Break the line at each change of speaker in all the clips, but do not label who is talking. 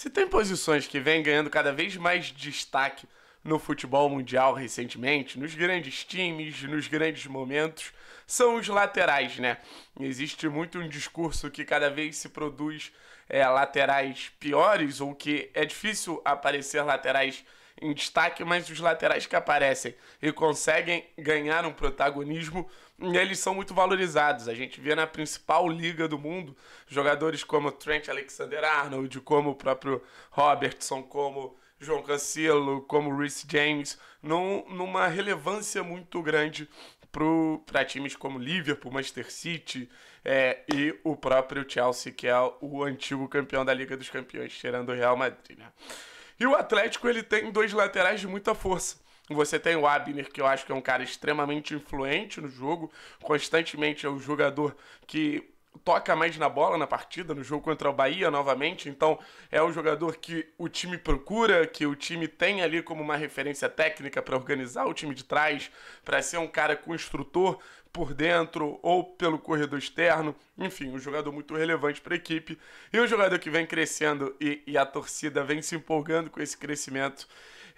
Se tem posições que vem ganhando cada vez mais destaque no futebol mundial recentemente, nos grandes times, nos grandes momentos, são os laterais, né? Existe muito um discurso que cada vez se produz é, laterais piores ou que é difícil aparecer laterais piores em destaque, mas os laterais que aparecem e conseguem ganhar um protagonismo, eles são muito valorizados. A gente vê na principal liga do mundo jogadores como Trent Alexander-Arnold, como o próprio Robertson, como João Cancelo, como Rhys James, num, numa relevância muito grande para times como Liverpool, Manchester City é, e o próprio Chelsea, que é o antigo campeão da Liga dos Campeões, tirando o Real Madrid. Né? E o Atlético ele tem dois laterais de muita força. Você tem o Abner, que eu acho que é um cara extremamente influente no jogo, constantemente é o jogador que toca mais na bola na partida, no jogo contra o Bahia novamente, então é o jogador que o time procura, que o time tem ali como uma referência técnica para organizar o time de trás, para ser um cara construtor por dentro ou pelo corredor externo. Enfim, um jogador muito relevante para a equipe e um jogador que vem crescendo e, e, a torcida vem se empolgando com esse crescimento.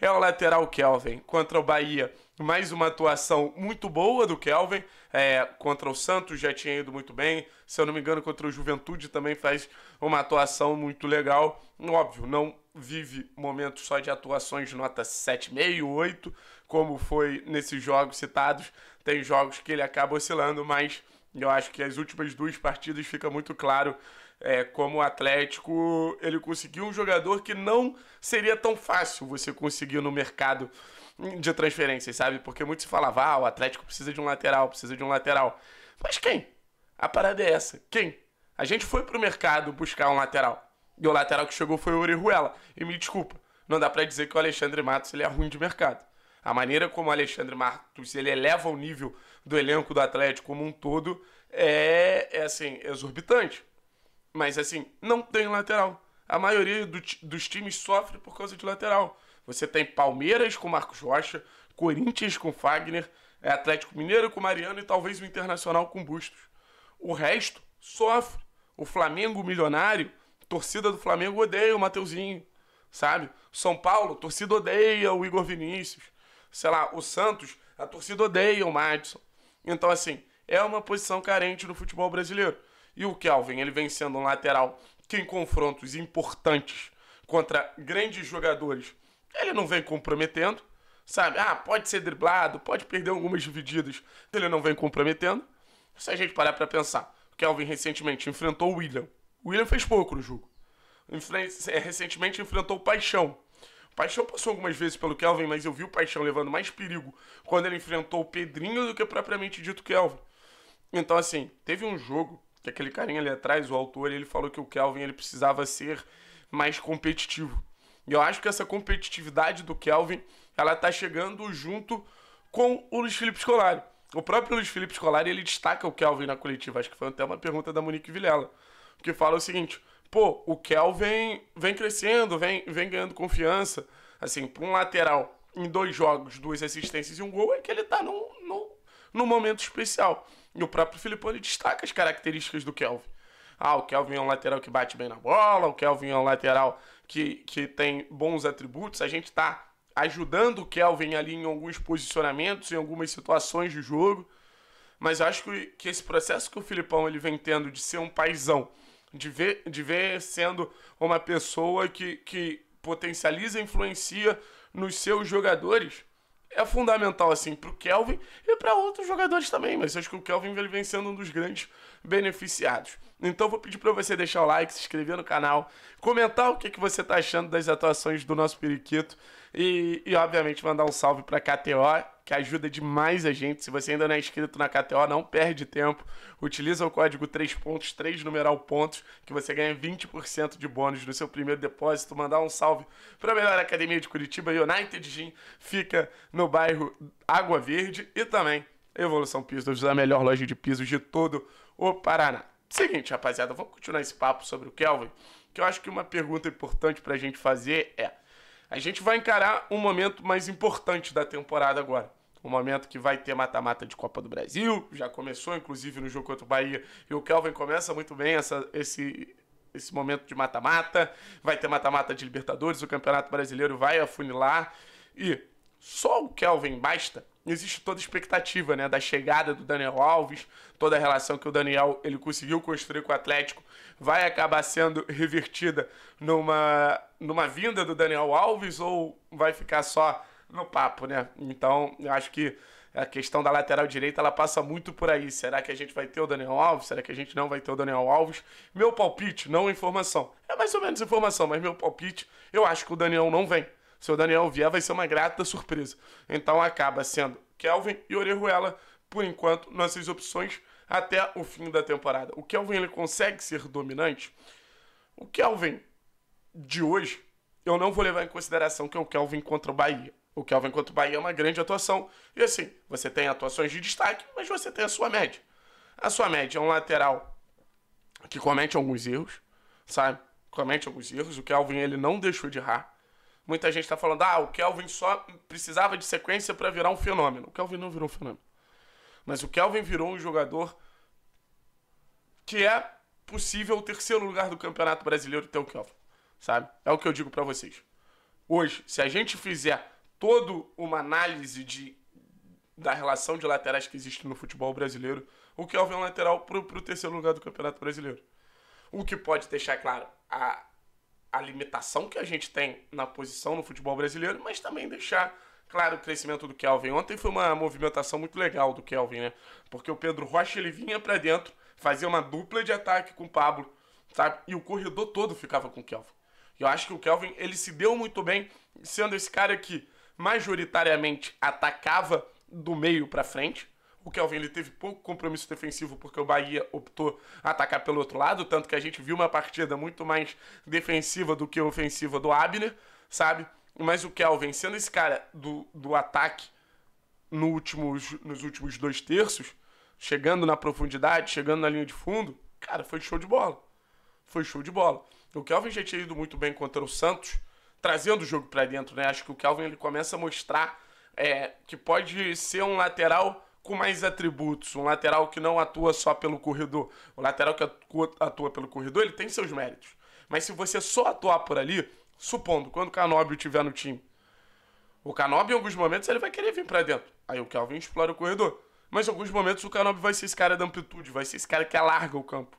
É o lateral Kelvin contra o Bahia. Mais uma atuação muito boa do Kelvin. É, contra o Santos já tinha ido muito bem. Se eu não me engano, contra o Juventude também faz uma atuação muito legal. Óbvio, não vive momentos só de atuações de nota 7,5 8, como foi nesses jogos citados. Tem jogos que ele acaba oscilando, mas eu acho que as últimas duas partidas fica muito claro é, como o Atlético ele conseguiu um jogador que não seria tão fácil você conseguir no mercado de transferências, sabe? Porque muito se falava, ah, o Atlético precisa de um lateral, precisa de um lateral. Mas quem? A parada é essa. Quem? A gente foi pro mercado buscar um lateral. E o lateral que chegou foi o Orejuela. E me desculpa, não dá para dizer que o Alexandre Matos ele é ruim de mercado. A maneira como o Alexandre Matos ele eleva o nível do elenco do Atlético como um todo é, é assim, exorbitante. Mas assim, não tem lateral. A maioria do, dos times sofre por causa de lateral. Você tem Palmeiras com Marcos Rocha, Corinthians com Fagner, é, Atlético Mineiro com Mariano e talvez o Internacional com Bustos. O resto sofre. O Flamengo milionário Torcida do Flamengo odeia o Mateuzinho, sabe? São Paulo, torcida odeia o Igor Vinícius. Sei lá, o Santos, a torcida odeia o Madison. Então, assim, é uma posição carente no futebol brasileiro. E o Kelvin, ele vem sendo um lateral que em confrontos importantes contra grandes jogadores, ele não vem comprometendo, sabe? Ah, pode ser driblado, pode perder algumas divididas, ele não vem comprometendo. Se a gente parar para pensar, o Kelvin recentemente enfrentou o William, o William fez pouco no jogo. É, recentemente enfrentou o Paixão. O Paixão passou algumas vezes pelo Kelvin, mas eu vi o Paixão levando mais perigo quando ele enfrentou o Pedrinho do que propriamente dito Kelvin. Então, assim, teve um jogo que aquele carinha ali atrás, o autor, ele falou que o Kelvin ele precisava ser mais competitivo. E eu acho que essa competitividade do Kelvin, ela tá chegando junto com o Luiz Felipe Scolari. O próprio Luiz Felipe Scolari, ele destaca o Kelvin na coletiva. Acho que foi até uma pergunta da Monique Vilela que fala o seguinte, pô, o Kel vem, vem crescendo, vem, vem ganhando confiança. Assim, para um lateral em dois jogos, duas assistências e um gol, é que ele tá num, num, num momento especial. E o próprio Filipone destaca as características do Kelvin. Ah, o Kelvin é um lateral que bate bem na bola, o Kelvin é um lateral que, que tem bons atributos. A gente está ajudando o Kelvin ali em alguns posicionamentos, em algumas situações de jogo. Mas eu acho que, que esse processo que o Filipão ele vem tendo de ser um paizão de ver, de ver sendo uma pessoa que, que potencializa e influencia nos seus jogadores é fundamental assim para o Kelvin e para outros jogadores também, mas acho que o Kelvin ele vem sendo um dos grandes beneficiados. Então vou pedir para você deixar o like, se inscrever no canal, comentar o que, que você está achando das atuações do nosso periquito e, e obviamente, mandar um salve para a KTO, que ajuda demais a gente. Se você ainda não é inscrito na KTO, não perde tempo. Utiliza o código 3 pontos, 3 numeral pontos, que você ganha 20% de bônus no seu primeiro depósito. Mandar um salve para a melhor academia de Curitiba, United Gym, fica no bairro Água Verde e também Evolução Pisos, a melhor loja de pisos de todo o Paraná. Seguinte, rapaziada, vamos continuar esse papo sobre o Kelvin, que eu acho que uma pergunta importante para a gente fazer é a gente vai encarar um momento mais importante da temporada agora. Um momento que vai ter mata-mata de Copa do Brasil. Já começou, inclusive, no jogo contra o Bahia. E o Kelvin começa muito bem essa, esse, esse momento de mata-mata. Vai ter mata-mata de Libertadores. O Campeonato Brasileiro vai afunilar. E só o Kelvin basta existe toda a expectativa né, da chegada do Daniel Alves, toda a relação que o Daniel ele conseguiu construir com o Atlético vai acabar sendo revertida numa, numa vinda do Daniel Alves ou vai ficar só no papo, né? Então, eu acho que a questão da lateral direita ela passa muito por aí. Será que a gente vai ter o Daniel Alves? Será que a gente não vai ter o Daniel Alves? Meu palpite, não informação. É mais ou menos informação, mas meu palpite, eu acho que o Daniel não vem. Se o Daniel vier, vai ser uma grata surpresa. Então acaba sendo Kelvin e Orejuela, por enquanto, nossas opções até o fim da temporada. O Kelvin ele consegue ser dominante? O Kelvin de hoje, eu não vou levar em consideração que é o Kelvin contra o Bahia. O Kelvin contra o Bahia é uma grande atuação. E assim, você tem atuações de destaque, mas você tem a sua média. A sua média é um lateral que comete alguns erros, sabe? Comete alguns erros. O Kelvin ele não deixou de errar. Muita gente está falando, ah, o Kelvin só precisava de sequência para virar um fenômeno. O Kelvin não virou um fenômeno. Mas o Kelvin virou um jogador que é possível o terceiro lugar do Campeonato Brasileiro ter o Kelvin, sabe? É o que eu digo para vocês. Hoje, se a gente fizer toda uma análise de, da relação de laterais que existe no futebol brasileiro, o Kelvin é um lateral pro, pro terceiro lugar do Campeonato Brasileiro. O que pode deixar claro a, a limitação que a gente tem na posição no futebol brasileiro, mas também deixar Claro, o crescimento do Kelvin. Ontem foi uma movimentação muito legal do Kelvin, né? Porque o Pedro Rocha ele vinha para dentro, fazia uma dupla de ataque com o Pablo, sabe? E o corredor todo ficava com o Kelvin. Eu acho que o Kelvin ele se deu muito bem sendo esse cara que majoritariamente atacava do meio para frente. O Kelvin ele teve pouco compromisso defensivo porque o Bahia optou atacar pelo outro lado, tanto que a gente viu uma partida muito mais defensiva do que ofensiva do Abner, sabe? Mas o Kelvin, sendo esse cara do, do ataque no últimos, nos últimos dois terços, chegando na profundidade, chegando na linha de fundo, cara, foi show de bola. Foi show de bola. O Kelvin já tinha ido muito bem contra o Santos, trazendo o jogo para dentro, né? Acho que o Kelvin ele começa a mostrar é, que pode ser um lateral com mais atributos, um lateral que não atua só pelo corredor. O lateral que atua, atua pelo corredor, ele tem seus méritos. Mas se você só atuar por ali, Supondo, quando o Canóbio tiver no time. O Canóbio, em alguns momentos, ele vai querer vir para dentro. Aí o Kelvin explora o corredor. Mas em alguns momentos o Canóbio vai ser esse cara da amplitude, vai ser esse cara que alarga o campo.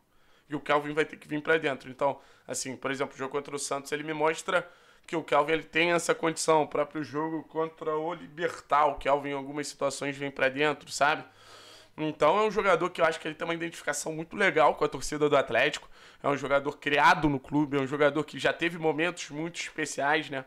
E o Kelvin vai ter que vir para dentro. Então, assim, por exemplo, o jogo contra o Santos, ele me mostra que o Kelvin ele tem essa condição. O próprio jogo contra o Libertar, o Kelvin em algumas situações vem para dentro, sabe? Então é um jogador que eu acho que ele tem uma identificação muito legal com a torcida do Atlético. É um jogador criado no clube, é um jogador que já teve momentos muito especiais, né?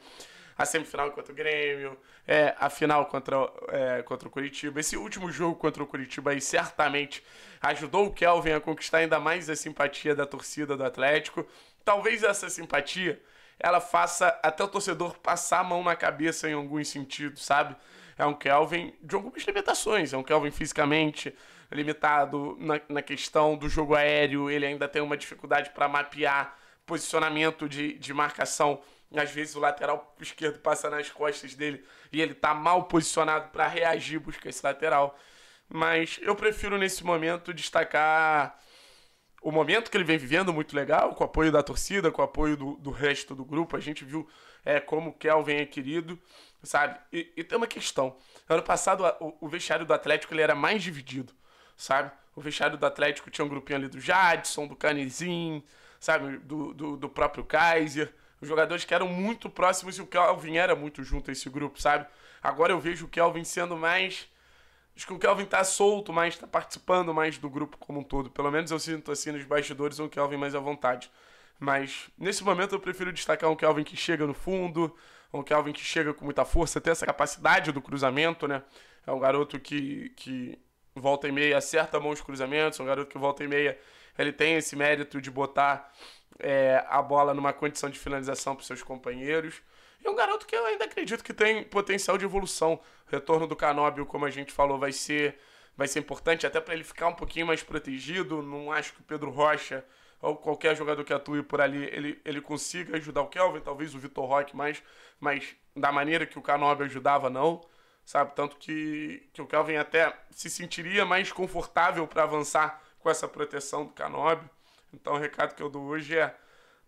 A semifinal contra o Grêmio, é, a final contra, é, contra o Curitiba. Esse último jogo contra o Curitiba aí certamente ajudou o Kelvin a conquistar ainda mais a simpatia da torcida do Atlético. Talvez essa simpatia ela faça até o torcedor passar a mão na cabeça em alguns sentidos, sabe? é um Kelvin de algumas limitações. É um Kelvin fisicamente limitado na, na questão do jogo aéreo, ele ainda tem uma dificuldade para mapear posicionamento de, de marcação. Às vezes o lateral esquerdo passa nas costas dele e ele está mal posicionado para reagir, buscar esse lateral. Mas eu prefiro nesse momento destacar o momento que ele vem vivendo, muito legal, com o apoio da torcida, com o apoio do, do resto do grupo. A gente viu é, como o Kelvin é querido sabe? E, e tem uma questão. Ano passado, o, o vestiário do Atlético ele era mais dividido, sabe? O vestiário do Atlético tinha um grupinho ali do Jadson, do Canizinho, sabe? Do, do, do próprio Kaiser. Os jogadores que eram muito próximos e o Kelvin era muito junto a esse grupo, sabe? Agora eu vejo o Kelvin sendo mais. Acho que o Kelvin tá solto mais, tá participando mais do grupo como um todo. Pelo menos eu sinto assim nos bastidores um Kelvin mais à vontade. Mas nesse momento eu prefiro destacar um Kelvin que chega no fundo, um o Kelvin que chega com muita força, tem essa capacidade do cruzamento, né? É um garoto que, que volta e meia acerta bons cruzamentos, é um garoto que volta e meia ele tem esse mérito de botar é, a bola numa condição de finalização para seus companheiros. E é um garoto que eu ainda acredito que tem potencial de evolução. O retorno do Canóbio, como a gente falou, vai ser vai ser importante até para ele ficar um pouquinho mais protegido. Não acho que o Pedro Rocha qualquer jogador que atue por ali, ele, ele consiga ajudar o Kelvin, talvez o Vitor Roque, mas, mas da maneira que o Canobi ajudava, não. Sabe? Tanto que, que o Kelvin até se sentiria mais confortável para avançar com essa proteção do Canobi. Então o recado que eu dou hoje é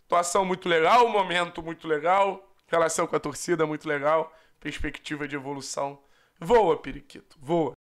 situação muito legal, momento muito legal, relação com a torcida muito legal, perspectiva de evolução. Voa, Periquito, voa.